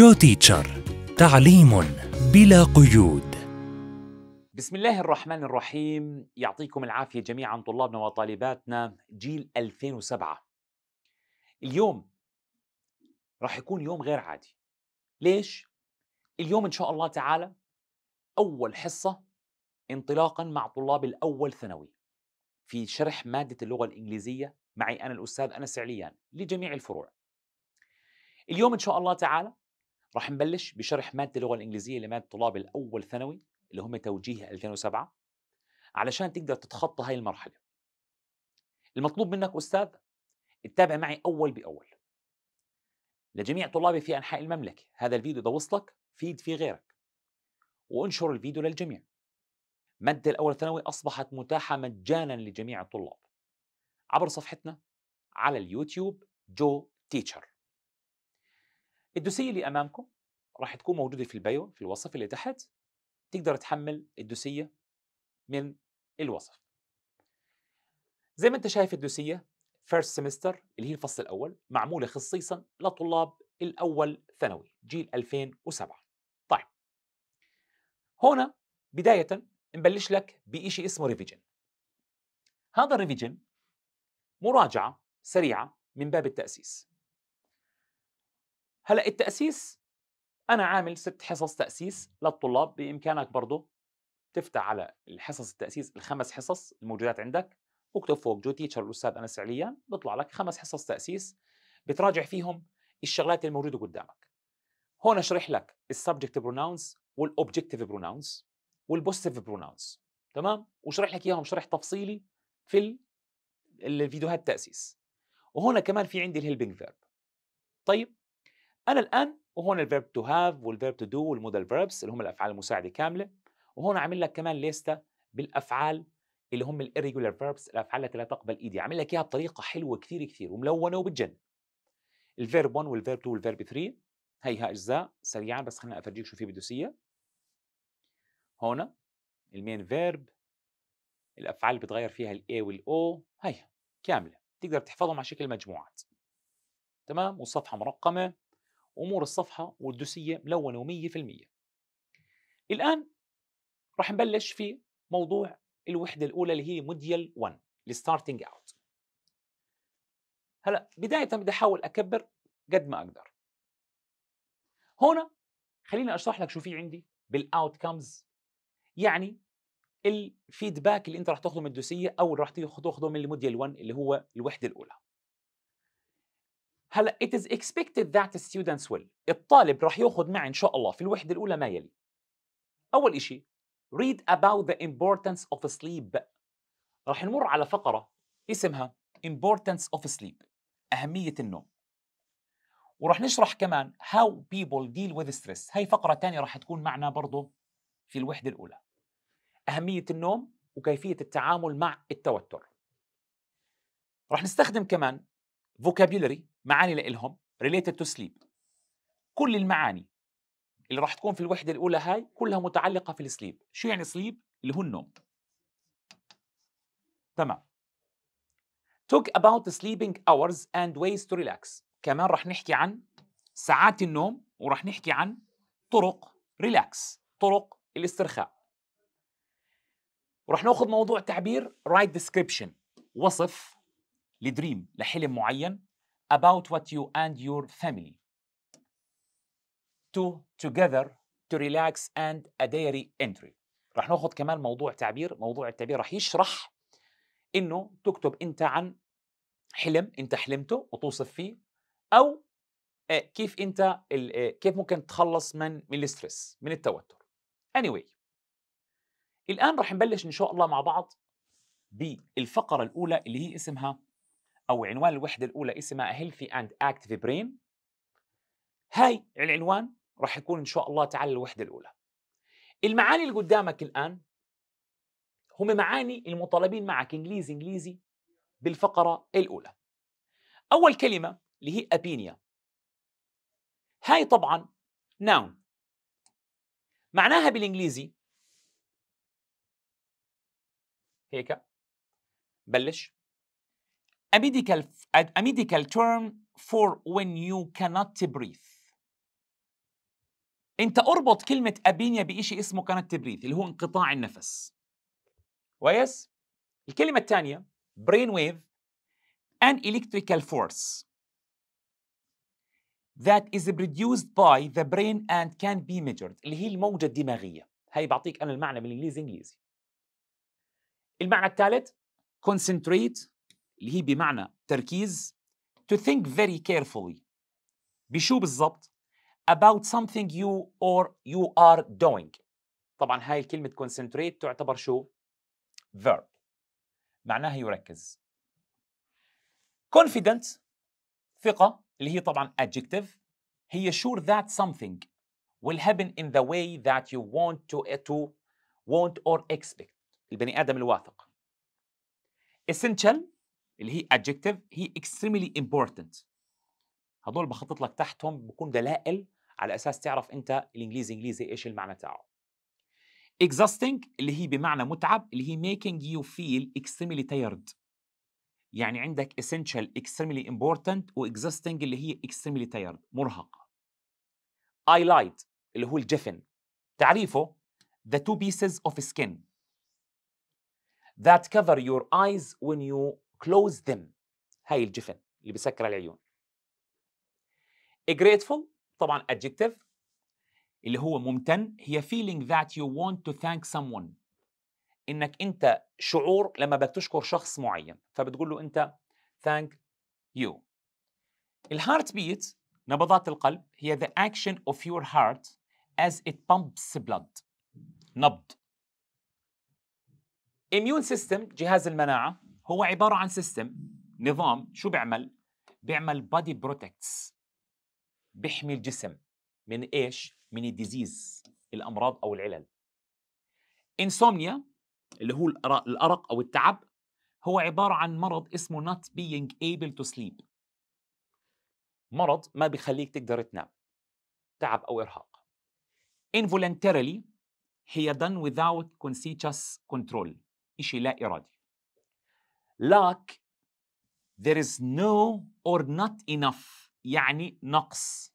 جو تيتشر تعليم بلا قيود بسم الله الرحمن الرحيم يعطيكم العافية جميعا طلابنا وطالباتنا جيل 2007 اليوم راح يكون يوم غير عادي ليش؟ اليوم إن شاء الله تعالى أول حصة انطلاقا مع طلاب الأول ثانوي في شرح مادة اللغة الإنجليزية معي أنا الأستاذ أنس عليان لجميع الفروع اليوم إن شاء الله تعالى راح نبلش بشرح ماده اللغه الانجليزيه لماده طلاب الاول ثانوي اللي هم توجيه 2007 علشان تقدر تتخطى هاي المرحله المطلوب منك استاذ اتابع معي اول باول لجميع طلابي في انحاء المملكه هذا الفيديو اذا وصلك فيد فيه غيرك وانشر الفيديو للجميع مادة الأول ثانوي أصبحت متاحة مجانا لجميع الطلاب عبر صفحتنا على اليوتيوب جو تيتشر الدوسيه اللي امامكم راح تكون موجوده في البيو في الوصف اللي تحت تقدر تحمل الدوسيه من الوصف زي ما انت شايف الدوسيه First Semester اللي هي الفصل الاول معموله خصيصا لطلاب الاول ثانوي جيل 2007 طيب هنا بدايه نبلش لك بشيء اسمه ريفيجن هذا الريفيجن مراجعه سريعه من باب التاسيس هلا التاسيس انا عامل ست حصص تاسيس للطلاب بامكانك برضه تفتح على الحصص التاسيس الخمس حصص الموجودات عندك واكتب فوق جو تيتشر الاستاذ انس عليا بيطلع لك خمس حصص تاسيس بتراجع فيهم الشغلات الموجوده قدامك هون اشرح لك السبجكت بروناونز والاوبجكتيف بروناونز والبوستيف بروناونز تمام وشرح لك اياهم شرح تفصيلي في الفيديوهات التاسيس وهنا كمان في عندي الهيلبنج فيرب طيب انا الان وهون الفيرب تو هاف والفيرب تو دو والمودال فيربس اللي هم الافعال المساعده كامله وهون عامل لك كمان ليسته بالافعال اللي هم الايريجولار verbs الافعال التي لا تقبل ايدي عامل لك اياها بطريقه حلوه كثير كثير وملونه وبتجنن الفيرب 1 والفيرب 2 والفيرب 3 هيها اجزاء سريعا بس خلينا افرجيك شو في بدوسيه هون المين فيرب الافعال اللي بتغير فيها الاي والاو هيها كامله تقدر تحفظهم على شكل مجموعات تمام والصفحه مرقمه امور الصفحه والدوسيه ملونه 100 الان راح نبلش في موضوع الوحده الاولى اللي هي موديل 1 الستارتنج اوت هلا بدايه بدي احاول اكبر قد ما اقدر هنا خليني اشرح لك شو في عندي بالاوتكمز يعني الفيدباك اللي انت راح تاخذه من الدوسيه او اللي راح تاخذه من الموديل 1 اللي هو الوحده الاولى هلا it is expected that students will الطالب رح ياخذ معي ان شاء الله في الوحده الاولى ما يلي اول شيء read about the importance of sleep رح نمر على فقره اسمها importance of sleep اهميه النوم ورح نشرح كمان how people deal with stress هاي فقره ثانيه رح تكون معنا برضه في الوحده الاولى اهميه النوم وكيفيه التعامل مع التوتر رح نستخدم كمان vocabulary معاني لإلهم related to sleep كل المعاني اللي راح تكون في الوحدة الأولى هاي كلها متعلقة في السليب شو يعني سليب؟ اللي هو النوم تمام talk about sleeping hours and ways to relax كمان راح نحكي عن ساعات النوم وراح نحكي عن طرق ريلاكس طرق الاسترخاء وراح ناخذ موضوع تعبير رايت description وصف لدريم لحلم معين about what you and your family. Two, together, to relax and a diary entry. رح ناخذ كمان موضوع تعبير، موضوع التعبير رح يشرح انه تكتب انت عن حلم انت حلمته وتوصف فيه او آه، كيف انت آه، كيف ممكن تتخلص من من الاسترس من التوتر anyway الان رح نبلش ان شاء الله مع بعض بالفقره الاولى اللي هي اسمها أو عنوان الوحدة الأولى اسمها Healthy and Active Brain هاي العنوان راح يكون إن شاء الله تعالى الوحدة الأولى المعاني اللي قدامك الآن هم معاني المطالبين معك إنجليزي إنجليزي بالفقرة الأولى أول كلمة اللي هي أبينيا هاي طبعا نون معناها بالإنجليزي هيك بلش a medical, a medical term for when you cannot breathe انت اربط كلمه ابينيا بشيء اسمه كانت breathe اللي هو انقطاع النفس كويس الكلمه الثانيه brain wave an electrical force that is produced by the brain and can be measured اللي هي الموجه الدماغيه هي بعطيك انا المعنى بالانجليزي انجليزي المعنى الثالث concentrate اللي هي بمعنى تركيز to think very carefully بشو بالضبط about something you or you are doing طبعا هاي الكلمة concentrate تعتبر شو verb معناها يركز confident ثقة اللي هي طبعا adjective هي sure that something will happen in the way that you want to, to want or expect البني آدم الواثق essential اللي هي adjective هي extremely important هدول بخطط لك تحتهم بكون دلائل على اساس تعرف انت الانجليزي انجليزي ايش المعنى تاعه exhausting اللي هي بمعنى متعب اللي هي making you feel extremely tired يعني عندك essential extremely important و exhausting اللي هي extremely tired مرهقة I lied اللي هو الجفن تعريفه the two pieces of skin that cover your eyes when you close them هاي الجفن اللي بسكر العيون grateful طبعا adjective اللي هو ممتن هي feeling that you want to thank someone انك انت شعور لما بدك تشكر شخص معين فبتقول له انت thank you الهارت بيت نبضات القلب هي the action of your heart as it pumps blood نبض immune system جهاز المناعة هو عباره عن سيستم نظام شو بيعمل بيعمل بادي بروتكتس بيحمي الجسم من ايش من الديزيز الامراض او العلل انسومنيا اللي هو الارق او التعب هو عباره عن مرض اسمه not being able to sleep مرض ما بخليك تقدر تنام تعب او ارهاق involuntarily هي done without conscious control شيء لا ارادي lack there is no or not enough يعني نقص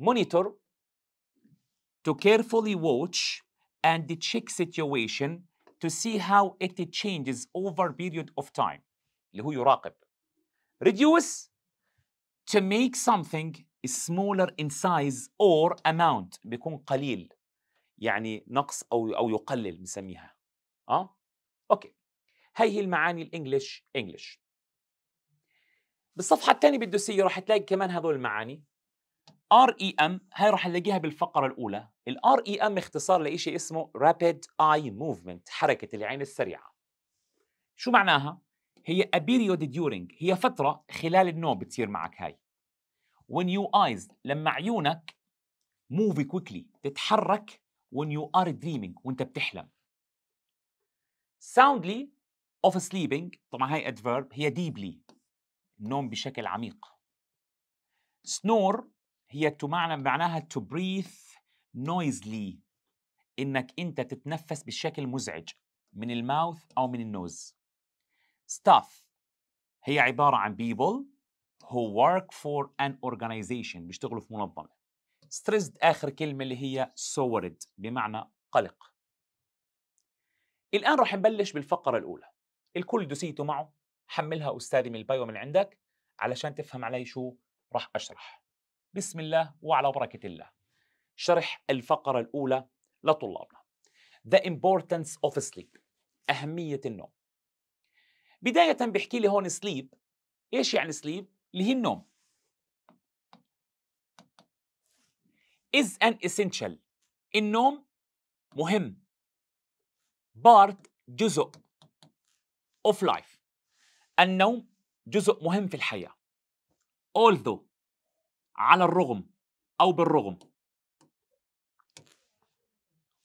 monitor to carefully watch and check situation to see how it changes over period of time اللي هو يراقب reduce to make something smaller in size or amount بيكون قليل يعني نقص او او يقلل بنسميها اه اوكي هي المعاني الانجليش انجليش بالصفحه الثانيه بالدوسيه راح تلاقي كمان هذول المعاني ار اي ام هاي راح نلاقيها بالفقره الاولى الار اي ام e اختصار لشيء اسمه رابيد اي موفمنت حركه العين السريعه شو معناها هي a period during هي فتره خلال النوم بتصير معك هاي when you eyes لما عيونك move quickly تتحرك when you are dreaming وانت بتحلم soundly of sleeping طبعا هاي adverb هي deeply النوم بشكل عميق snore هي تمعنى معناها to breathe noisily انك انت تتنفس بشكل مزعج من الماوث او من النوز stuff هي عباره عن people who work for an organization بيشتغلوا في منظمه stressed اخر كلمه اللي هي worried بمعنى قلق الان رح نبلش بالفقره الاولى الكل دوسيته معه حملها أستاذي من البايو من عندك علشان تفهم علي شو راح أشرح بسم الله وعلى بركة الله شرح الفقرة الأولى لطلابنا The importance of sleep أهمية النوم بداية بيحكي لي هون sleep إيش يعني sleep؟ اللي هي النوم is an essential النوم مهم part جزء of life النوم جزء مهم في الحياة although على الرغم أو بالرغم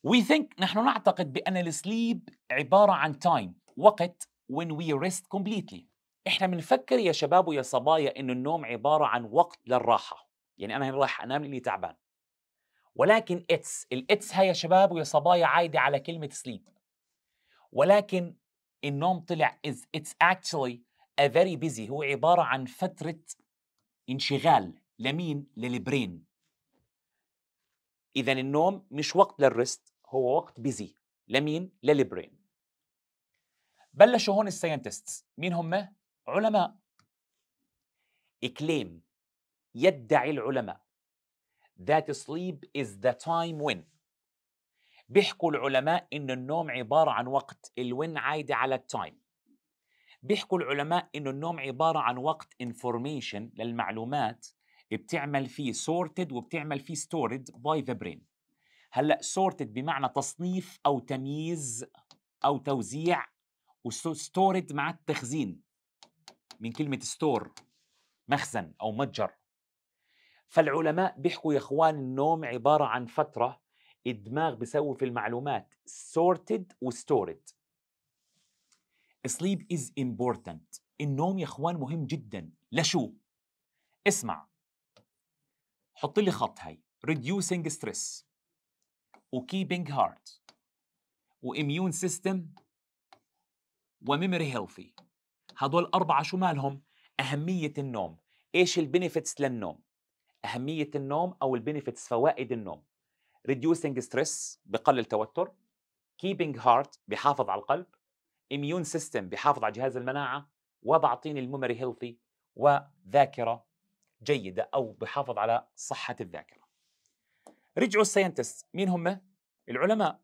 we think نحن نعتقد بأن السليب عبارة عن time وقت when we rest completely احنا بنفكر يا شباب ويا صبايا انه النوم عبارة عن وقت للراحة يعني انا رايح انام لاني تعبان ولكن اتس الاتس هاي يا شباب ويا صبايا عايدة على كلمة سليب ولكن النوم طلع is it's actually a very busy هو عبارة عن فترة انشغال لمين للبرين إذا النوم مش وقت للرست هو وقت بيزي لمين للبرين بلشوا هون الساينتست مين هم علماء إكليم يدعي العلماء that sleep is the time when بيحكوا العلماء إن النوم عبارة عن وقت الوين عايدة على التايم بيحكوا العلماء إن النوم عبارة عن وقت انفورميشن للمعلومات بتعمل فيه sorted وبتعمل فيه stored by the brain هلا sorted بمعنى تصنيف أو تمييز أو توزيع وستورد مع التخزين من كلمة ستور مخزن أو متجر فالعلماء بيحكوا يا اخوان النوم عبارة عن فترة الدماغ بيسوي في المعلومات sorted وstored sleep is important النوم يا اخوان مهم جدا لشو اسمع حط لي خط هاي reducing stress و keeping heart و immune system و memory healthy هدول أربعة شو مالهم أهمية النوم إيش البنفيتس للنوم أهمية النوم أو البنفيتس فوائد النوم reducing stress بقلل توتر keeping heart بحافظ على القلب immune system بحافظ على جهاز المناعة وبعطيني الميموري هيلثي وذاكرة جيدة أو بحافظ على صحة الذاكرة رجعوا الساينتست مين هم؟ العلماء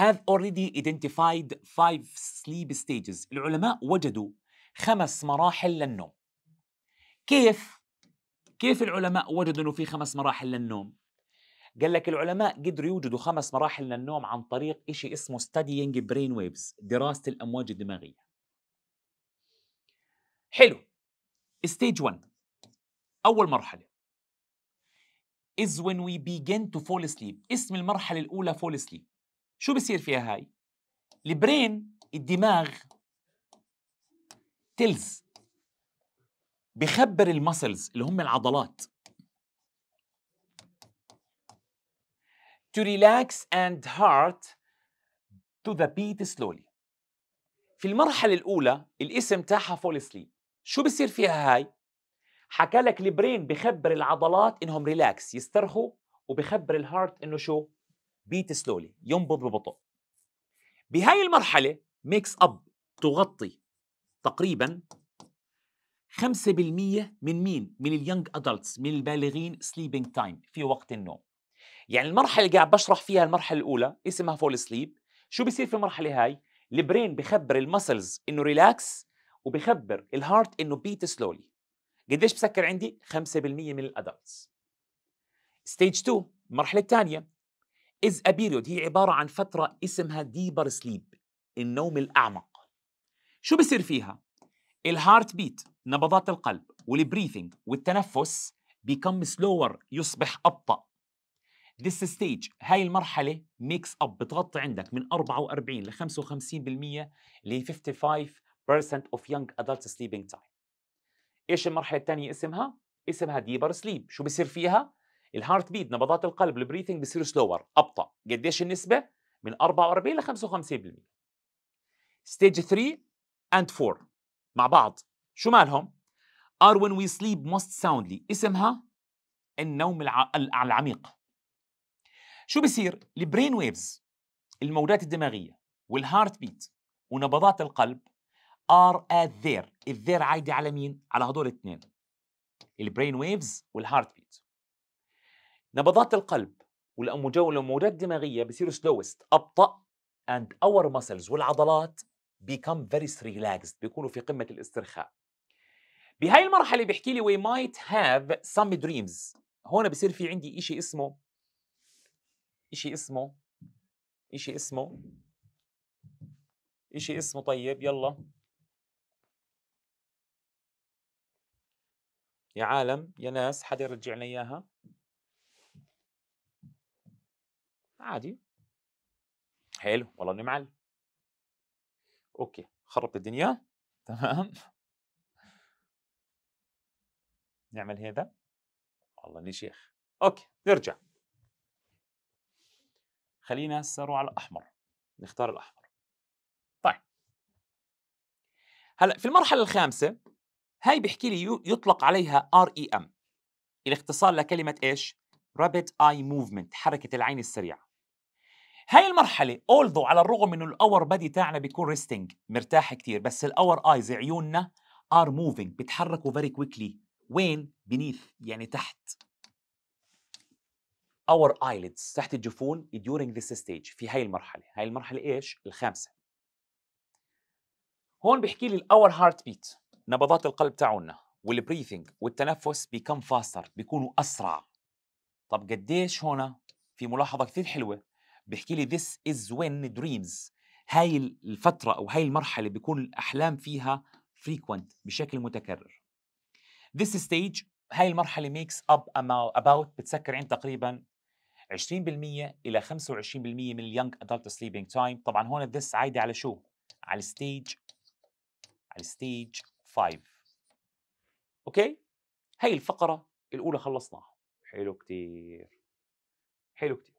have already identified five sleep stages العلماء وجدوا خمس مراحل للنوم كيف؟ كيف العلماء وجدوا انه في خمس مراحل للنوم؟ قال لك العلماء قدروا يوجدوا خمس مراحل للنوم عن طريق شيء اسمه ستاديينج برين ويفز دراسه الامواج الدماغيه. حلو ستيج 1 اول مرحله is when we begin to fall asleep اسم المرحله الاولى fall asleep شو بصير فيها هاي البرين الدماغ tells بخبر المسلز اللي هم العضلات to relax and heart to the beat slowly في المرحلة الأولى الاسم تاعها فول سليب شو بصير فيها هاي؟ حكى لك البرين بخبر العضلات انهم ريلاكس يسترخوا وبخبر الهارت انه شو؟ بيت سلولي ينبض ببطء بهاي المرحلة ميكس اب تغطي تقريبا 5% من مين؟ من اليونج ادلتس من البالغين سليبنج تايم في وقت النوم يعني المرحله اللي قاعد بشرح فيها المرحله الاولى اسمها فول سليب شو بيصير في المرحله هاي البرين بخبر المسلز انه ريلاكس وبخبر الهارت انه بيت سلولي قديش بسكر عندي 5% من الادلتس ستيج 2 المرحله الثانيه از ا بيريود هي عباره عن فتره اسمها ديبر سليب النوم الاعمق شو بصير فيها الهارت بيت نبضات القلب والبريثنج والتنفس بيكم سلوور يصبح أبطأ this stage هاي المرحلة ميكس أب بتغطي عندك من 44 ل 55% ل 55% of young adults sleeping time إيش المرحلة الثانية اسمها؟ اسمها ديبر سليب شو بصير فيها؟ الهارت بيت نبضات القلب البريثنج بصير سلور أبطأ قديش النسبة؟ من 44 ل 55% ستيج 3 اند 4 مع بعض شو مالهم؟ are when we sleep most soundly اسمها النوم الع... العميق شو بصير؟ البرين ويفز الموجات الدماغية والهارت بيت ونبضات القلب are at their الذير عايدة على مين؟ على هدول الاثنين البرين ويفز والهارت بيت نبضات القلب والموجات الدماغية بصيروا slowest أبطأ and our muscles والعضلات become very relaxed بيكونوا في قمة الاسترخاء بهاي المرحله بيحكي لي وي مايت هاف سم دريمز هون بصير في عندي شيء اسمه شيء اسمه شيء اسمه شيء اسمه طيب يلا يا عالم يا ناس حدا يرجع لنا اياها عادي حلو والله اني معلم اوكي خربت الدنيا تمام نعمل هذا والله اني شيخ اوكي نرجع خلينا هسه نروح على الاحمر نختار الاحمر طيب هلا في المرحله الخامسه هاي بيحكي لي يطلق عليها ار اي e ام الاختصار لكلمه ايش رابيد اي موفمنت حركه العين السريعه هاي المرحلة أولدو على الرغم انه الاور بدي تاعنا بيكون ريستنج مرتاح كتير بس الاور ايز عيوننا ار موفينج بتحركوا فيري كويكلي وين بنيث يعني تحت our eyelids تحت الجفون during this stage في هاي المرحلة هاي المرحلة إيش؟ الخامسة هون بيحكي لي our بيت نبضات القلب تاعونا والبريثنج والتنفس بيكم فاستر بيكونوا أسرع طب قديش هنا في ملاحظة كثير حلوة بيحكي لي this is when dreams هاي الفترة أو هاي المرحلة بيكون الأحلام فيها frequent بشكل متكرر This stage هاي المرحلة makes up about بتسكر عند تقريبا 20% إلى 25% من young adult sleeping time طبعا هون this عايدة على شو؟ على الستيج على الستيج 5 اوكي؟ هاي الفقرة الأولى خلصناها حلو كتير حلو كتير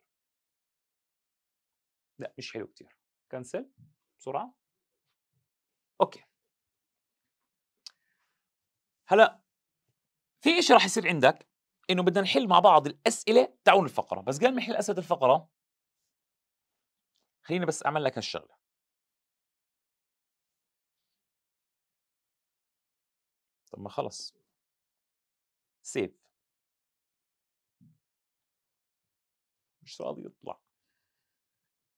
لا مش حلو كتير كنسل بسرعة اوكي هلا في شيء راح يصير عندك انه بدنا نحل مع بعض الاسئله تعون الفقره بس قبل ما نحل اسئله الفقره خليني بس اعمل لك هالشغله طب ما خلص سيف مش راضي يطلع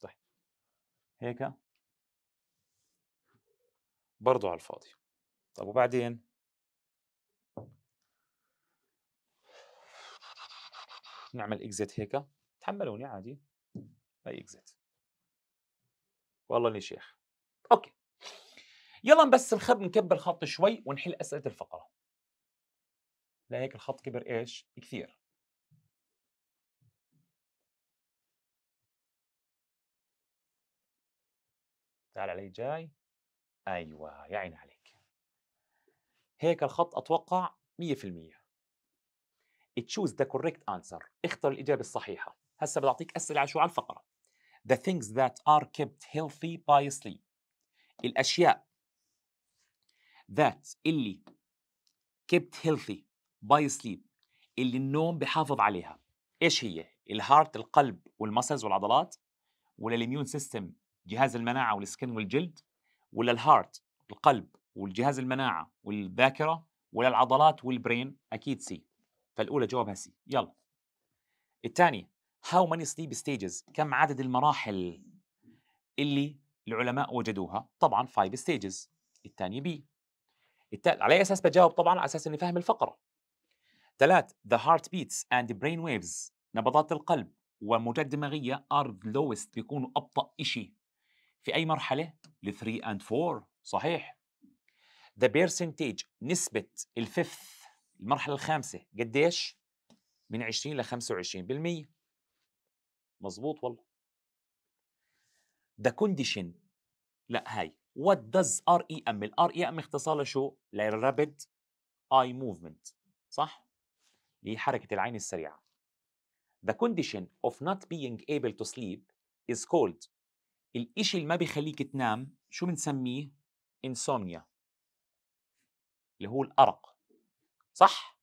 طيب هيك برضو على الفاضي طب وبعدين نعمل اكزيت هيك تحملوني عادي اي اكزيت والله اني شيخ اوكي يلا بس نخب نكبر الخط شوي ونحل اسئله الفقره لهيك الخط كبر ايش كثير تعال علي جاي ايوه يا عيني عليك هيك الخط اتوقع 100% تشوز ذا كوريكت انسر اختر الاجابه الصحيحه هسه بدي اعطيك اسئله على شو على الفقره the things that are kept healthy by sleep الاشياء that اللي kept healthy by sleep اللي النوم بحافظ عليها ايش هي الهارت القلب والمسلز والعضلات ولا الاميون سيستم جهاز المناعه والسكن والجلد ولا الهارت القلب والجهاز المناعه والذاكره ولا العضلات والبرين اكيد سي فالاولى جوابها سي يلا الثاني how many sleep stages كم عدد المراحل اللي العلماء وجدوها طبعا 5 ستيجز الثانيه بي على على اساس بجاوب طبعا على اساس اني فاهم الفقره ثلاث the heart beats and brain waves نبضات القلب وموجات دماغية are the lowest بيكونوا ابطا شيء في اي مرحله ل 3 and 4 صحيح the percentage نسبه الفيفث المرحله الخامسه قديش من 20 ل 25% مزبوط والله the condition لا هاي اي ام الار اي ام اختصار لشو للرابد اي موفمنت صح اللي هي حركه العين السريعه the condition of not being able to sleep is called الإشي اللي ما بيخليك تنام شو بنسميه insomnia اللي هو الأرق صح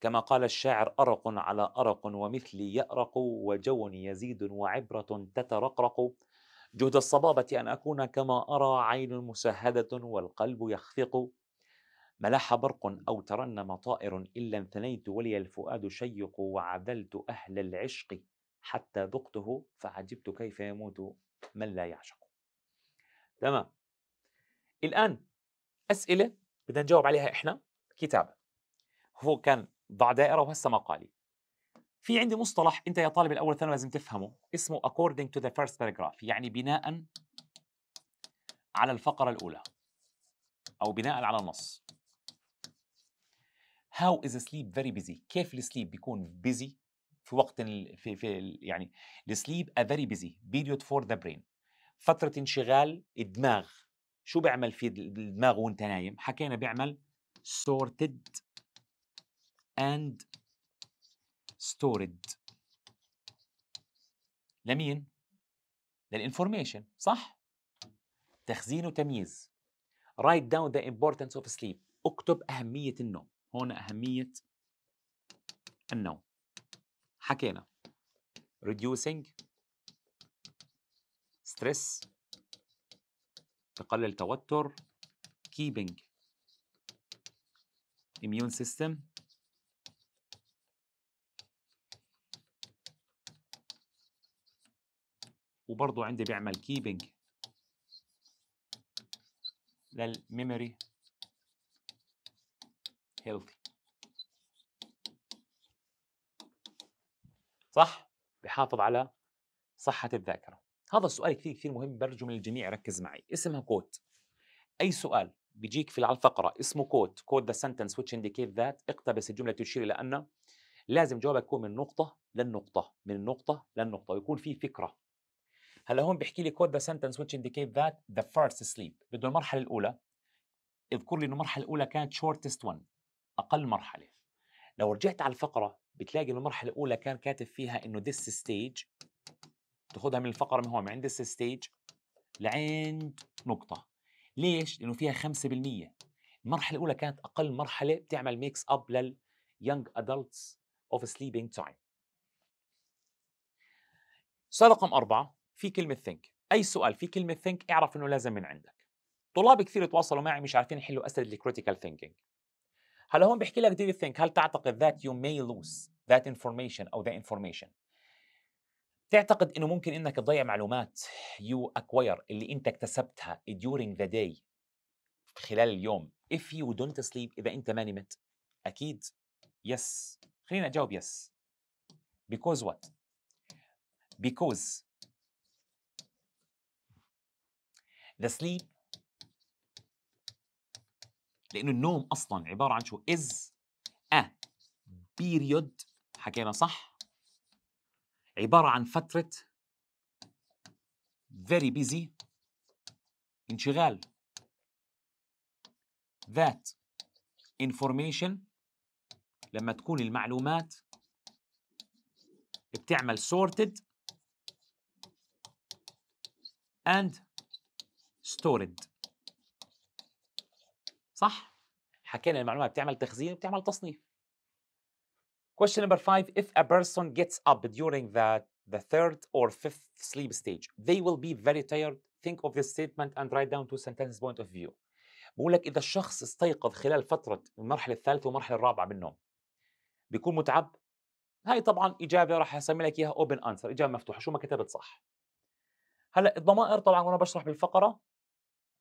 كما قال الشاعر أرق على أرق ومثلي يأرق وجو يزيد وعبرة تترقرق جهد الصبابة أن أكون كما أرى عين مسهدة والقلب يخفق ملاح برق أو ترنم طائر إلا انثنيت ولي الفؤاد شيق وعدلت أهل العشق حتى ذقته فعجبت كيف يموت من لا يعشق تمام الآن أسئلة بدنا نجاوب عليها إحنا كتابة هو كان ضع دائره وهسه ما قالي في عندي مصطلح انت يا طالب الاول ثانوي لازم تفهمه اسمه according to the first paragraph يعني بناء على الفقره الاولى او بناء على النص هاو از sleep فيري بيزي كيف السليب بيكون بيزي في وقت في في يعني السليب a very بيزي بيريود فور ذا برين فتره انشغال الدماغ شو بيعمل في الدماغ وانت نايم حكينا بيعمل sorted and stored لمين؟ للانفورميشن صح؟ تخزين وتمييز write down the importance of sleep اكتب أهمية النوم هون أهمية النوم حكينا reducing stress تقلل توتر keeping immune system وبرضو عندي بيعمل كيبنج للميموري هيلثي صح بحافظ على صحة الذاكرة هذا السؤال كثير كثير مهم برجو من الجميع يركز معي اسمها كوت أي سؤال بيجيك في على الفقرة اسمه كوت كود ذا سنتنس which indicate ذات اقتبس الجملة تشير إلى أن لازم جوابك يكون من نقطة للنقطة من النقطة للنقطة ويكون في فكرة هلا هون بيحكي لي كود ذا سنتنس which انديكيت ذات ذا فيرست سليب بده المرحله الاولى اذكر لي انه المرحله الاولى كانت شورتست 1 اقل مرحله لو رجعت على الفقره بتلاقي المرحله الاولى كان كاتب فيها انه ذس ستيج تاخذها من الفقره من هون من عند ذس ستيج لعند نقطه ليش لانه فيها 5% المرحله الاولى كانت اقل مرحله بتعمل ميكس اب لل young adults of sleeping time السؤال رقم أربعة في كلمه ثينك اي سؤال في كلمه ثينك اعرف انه لازم من عندك طلاب كثير تواصلوا معي مش عارفين يحلوا اسئله الكريتيكال ثينكينج هلا هون بحكي لك دير ثينك هل تعتقد ذات يو may lose that information او ذا information تعتقد انه ممكن انك تضيع معلومات يو اكواير اللي انت اكتسبتها during the day خلال اليوم if you don't sleep اذا انت ما نمت اكيد يس خلينا اجاوب يس because what because ذا sleep لانه النوم اصلا عباره عن شو از ا بيريود حكينا صح عباره عن فتره very busy انشغال that information لما تكون المعلومات بتعمل sorted and ستورد صح حكينا المعلومه بتعمل تخزين وبتعمل تصنيف question number 5 if a person gets up during the the third or fifth sleep stage they will be very tired think of this statement and write down two sentences point of view بقول لك اذا الشخص استيقظ خلال فتره المرحله الثالثه والمرحله الرابعه من النوم بيكون متعب هاي طبعا اجابه راح اسمي لك اياها اوبن انسر اجابه مفتوحه شو ما كتبت صح هلا الضمائر طبعا وانا بشرح بالفقره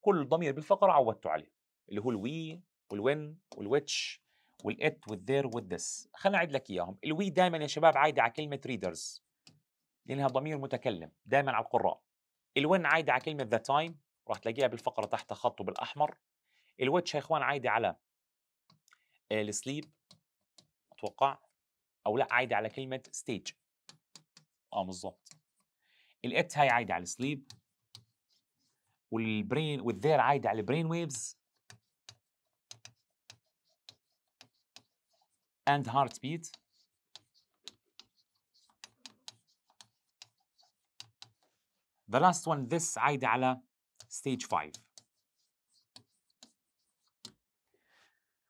كل ضمير بالفقره عودته عليه اللي هو الوي والوين والويتش والات والذير والذس خلينا اعيد لك اياهم الوي دائما يا شباب عايده على كلمه ريدرز لانها ضمير متكلم دائما على القراء الوين عايده على كلمه ذا تايم راح تلاقيها بالفقره تحت خطه بالاحمر الويتش يا اخوان عايده على آه، السليب اتوقع او لا عايده على كلمه ستيج اه بالظبط الات هاي عايده على السليب والبرين والذير عايده على البرين ويفز and heart beat The last one this عايدة على stage 5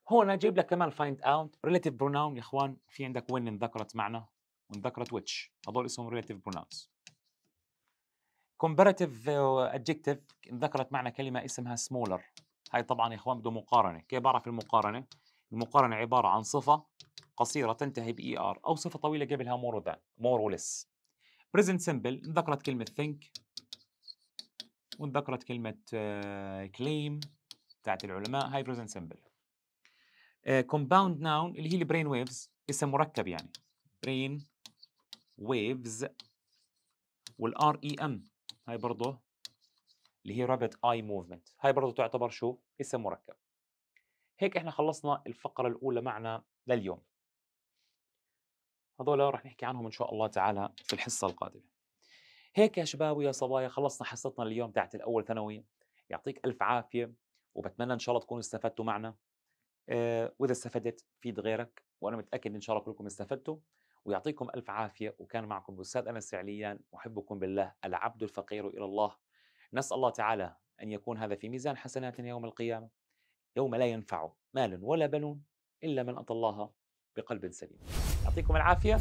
هون جايب لك كمان find out relative pronoun يا اخوان في عندك وين انذكرت معنا وانذكرت which هذول اسمهم relative pronouns كومباريتيف ادجكتيف uh, ذكرت معنا كلمه اسمها سمولر هاي طبعا يا اخوان بده مقارنه كيف بعرف المقارنه المقارنه عباره عن صفه قصيره تنتهي باي ار e او صفه طويله قبلها مور ذان مور ولس بريزنت سمبل ذكرت كلمه ثينك وذكرت كلمه كليم uh, بتاعت العلماء هاي بريزنت سمبل كومباوند ناون اللي هي البرين ويفز اسم مركب يعني برين ويفز والار اي ام هاي برضه اللي هي رابت اي موفمنت هاي برضه تعتبر شو اسم مركب هيك احنا خلصنا الفقره الاولى معنا لليوم هذول رح نحكي عنهم ان شاء الله تعالى في الحصه القادمه هيك يا شباب ويا صبايا خلصنا حصتنا اليوم تاعت الاول ثانوي يعطيك الف عافيه وبتمنى ان شاء الله تكونوا استفدتوا معنا آه واذا استفدت فيد غيرك وانا متاكد ان شاء الله كلكم استفدتوا ويعطيكم ألف عافية وكان معكم الأستاذ أنس فعليا أحبكم بالله العبد الفقير إلى الله نسأل الله تعالى أن يكون هذا في ميزان حسناتنا يوم القيامة يوم لا ينفع مال ولا بنون إلا من أتى الله بقلب سليم يعطيكم العافية